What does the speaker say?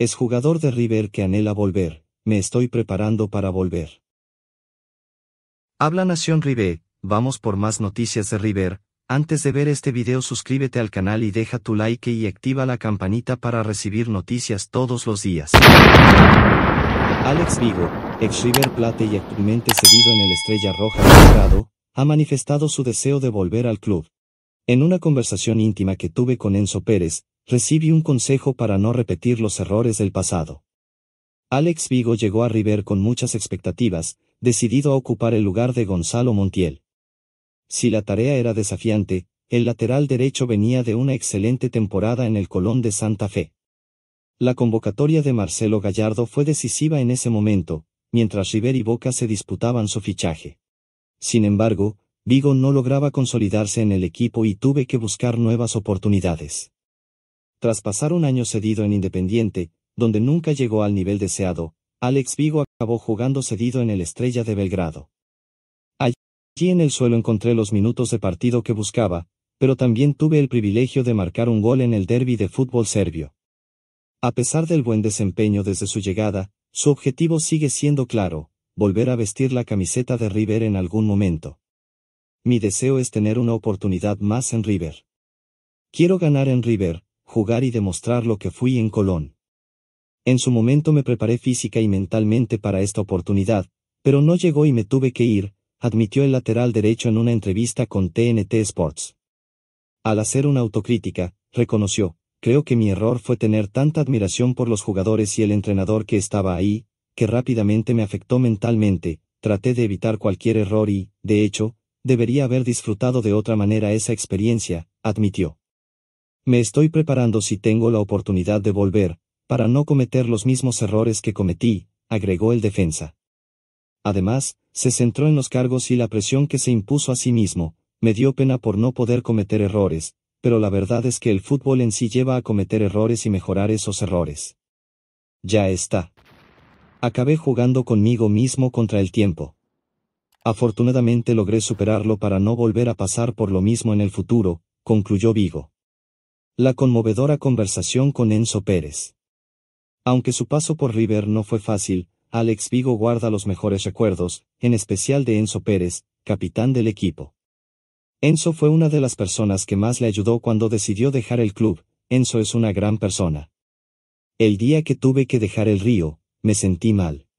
Es jugador de River que anhela volver, me estoy preparando para volver. Habla Nación River, vamos por más noticias de River, antes de ver este video suscríbete al canal y deja tu like y activa la campanita para recibir noticias todos los días. Alex Vigo, ex River Plate y actualmente cedido en el Estrella Roja de Prado, ha manifestado su deseo de volver al club. En una conversación íntima que tuve con Enzo Pérez, Recibí un consejo para no repetir los errores del pasado. Alex Vigo llegó a River con muchas expectativas, decidido a ocupar el lugar de Gonzalo Montiel. Si la tarea era desafiante, el lateral derecho venía de una excelente temporada en el Colón de Santa Fe. La convocatoria de Marcelo Gallardo fue decisiva en ese momento, mientras River y Boca se disputaban su fichaje. Sin embargo, Vigo no lograba consolidarse en el equipo y tuve que buscar nuevas oportunidades. Tras pasar un año cedido en Independiente, donde nunca llegó al nivel deseado, Alex Vigo acabó jugando cedido en el Estrella de Belgrado. Allí en el suelo encontré los minutos de partido que buscaba, pero también tuve el privilegio de marcar un gol en el derby de fútbol serbio. A pesar del buen desempeño desde su llegada, su objetivo sigue siendo claro, volver a vestir la camiseta de River en algún momento. Mi deseo es tener una oportunidad más en River. Quiero ganar en River, jugar y demostrar lo que fui en Colón. En su momento me preparé física y mentalmente para esta oportunidad, pero no llegó y me tuve que ir, admitió el lateral derecho en una entrevista con TNT Sports. Al hacer una autocrítica, reconoció, creo que mi error fue tener tanta admiración por los jugadores y el entrenador que estaba ahí, que rápidamente me afectó mentalmente, traté de evitar cualquier error y, de hecho, debería haber disfrutado de otra manera esa experiencia, admitió. Me estoy preparando si tengo la oportunidad de volver, para no cometer los mismos errores que cometí, agregó el defensa. Además, se centró en los cargos y la presión que se impuso a sí mismo, me dio pena por no poder cometer errores, pero la verdad es que el fútbol en sí lleva a cometer errores y mejorar esos errores. Ya está. Acabé jugando conmigo mismo contra el tiempo. Afortunadamente logré superarlo para no volver a pasar por lo mismo en el futuro, concluyó Vigo. La conmovedora conversación con Enzo Pérez. Aunque su paso por River no fue fácil, Alex Vigo guarda los mejores recuerdos, en especial de Enzo Pérez, capitán del equipo. Enzo fue una de las personas que más le ayudó cuando decidió dejar el club, Enzo es una gran persona. El día que tuve que dejar el río, me sentí mal.